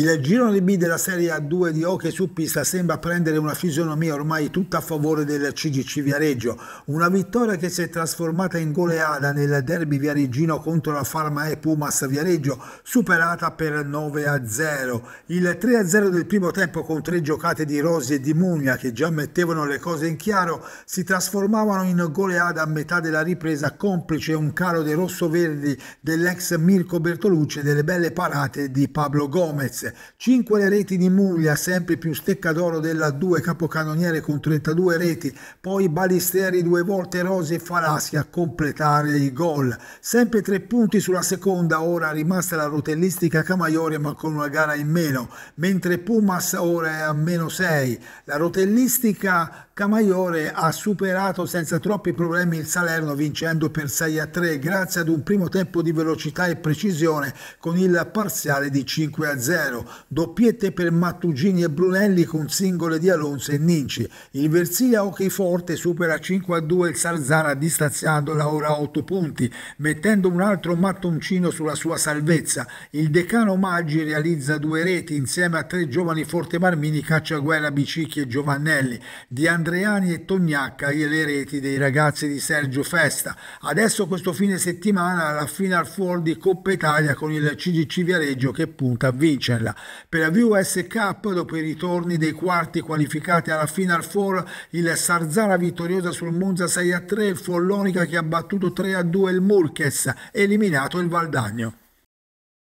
Il girone B della Serie A2 di hockey su pista sembra prendere una fisionomia ormai tutta a favore del CGC Viareggio, una vittoria che si è trasformata in goleada nel derby viareggino contro la Farma e Pumas Viareggio, superata per 9 0. Il 3 0 del primo tempo con tre giocate di Rosi e di Mugna che già mettevano le cose in chiaro, si trasformavano in goleada a metà della ripresa complice un calo dei rossoverdi dell'ex Mirko Bertolucci e delle belle parate di Pablo Gomez. 5 le reti di Muglia, sempre più stecca d'oro della 2, capocannoniere con 32 reti, poi Balisteri due volte, Rose e Falaschi a completare i gol. Sempre tre punti sulla seconda, ora rimasta la rotellistica Camaiore ma con una gara in meno, mentre Pumas ora è a meno 6. La rotellistica Camaiore ha superato senza troppi problemi il Salerno vincendo per 6 a 3 grazie ad un primo tempo di velocità e precisione con il parziale di 5 a 0. Doppiette per Mattugini e Brunelli con singole di Alonso e Ninci. Il Versilia Forte supera 5 a 2 il Sarzana distanziandola ora a 8 punti mettendo un altro mattoncino sulla sua salvezza. Il decano Maggi realizza due reti insieme a tre giovani Forte Marmini, Cacciaguerra, Bicicchi e Giovannelli. Di And Andreani e Tognacca e le reti dei ragazzi di Sergio Festa. Adesso questo fine settimana la Final Four di Coppa Italia con il CDC Viareggio che punta a vincerla. Per la Cup, dopo i ritorni dei quarti qualificati alla Final Four il Sarzana vittoriosa sul Monza 6 a 3, il Follonica che ha battuto 3 a 2 il Molkes, eliminato il Valdagno.